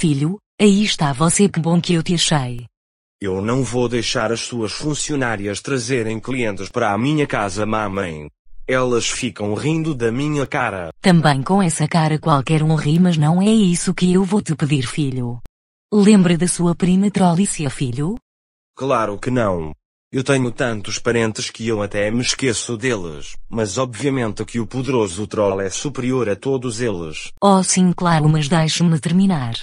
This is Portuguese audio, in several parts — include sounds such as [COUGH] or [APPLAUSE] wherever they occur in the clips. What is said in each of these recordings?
filho, aí está você que bom que eu te achei. Eu não vou deixar as suas funcionárias trazerem clientes para a minha casa, mamãe. Elas ficam rindo da minha cara. Também com essa cara qualquer um ri, mas não é isso que eu vou te pedir, filho. Lembra da sua prima trollícia, filho? Claro que não. Eu tenho tantos parentes que eu até me esqueço deles, mas obviamente que o poderoso troll é superior a todos eles. Oh sim, claro, mas deixe-me terminar.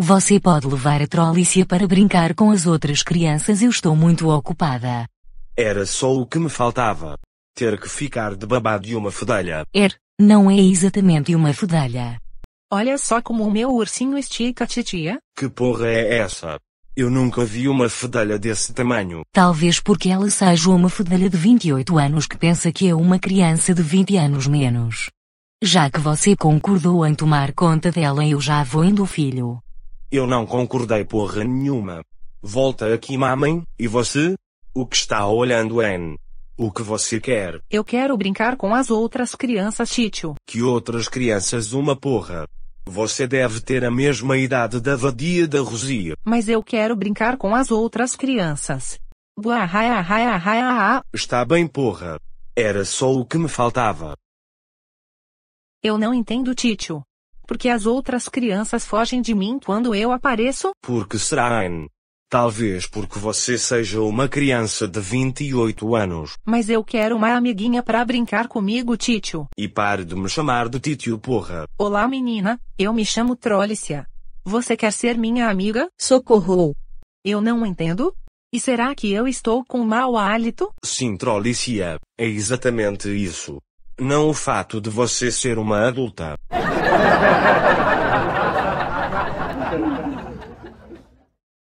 Você pode levar a Trolícia para brincar com as outras crianças, eu estou muito ocupada. Era só o que me faltava. Ter que ficar de babá de uma fedelha. Er, não é exatamente uma fedelha. Olha só como o meu ursinho estica, titia. Que porra é essa? Eu nunca vi uma fedelha desse tamanho. Talvez porque ela seja uma fedelha de 28 anos que pensa que é uma criança de 20 anos menos. Já que você concordou em tomar conta dela, eu já vou indo, filho. Eu não concordei porra nenhuma. Volta aqui mamãe, e você? O que está olhando, Anne? O que você quer? Eu quero brincar com as outras crianças, Títio. Que outras crianças uma porra? Você deve ter a mesma idade da vadia da Rosia. Mas eu quero brincar com as outras crianças. Está bem porra. Era só o que me faltava. Eu não entendo, Tício. Porque as outras crianças fogem de mim quando eu apareço? Porque será, Anne? Talvez porque você seja uma criança de 28 anos. Mas eu quero uma amiguinha para brincar comigo, Títio. E pare de me chamar de Títio, porra. Olá, menina. Eu me chamo Trólícia. Você quer ser minha amiga? Socorro. Eu não entendo. E será que eu estou com mau hálito? Sim, Trólícia. É exatamente isso. Não o fato de você ser uma adulta. [LAUGHS]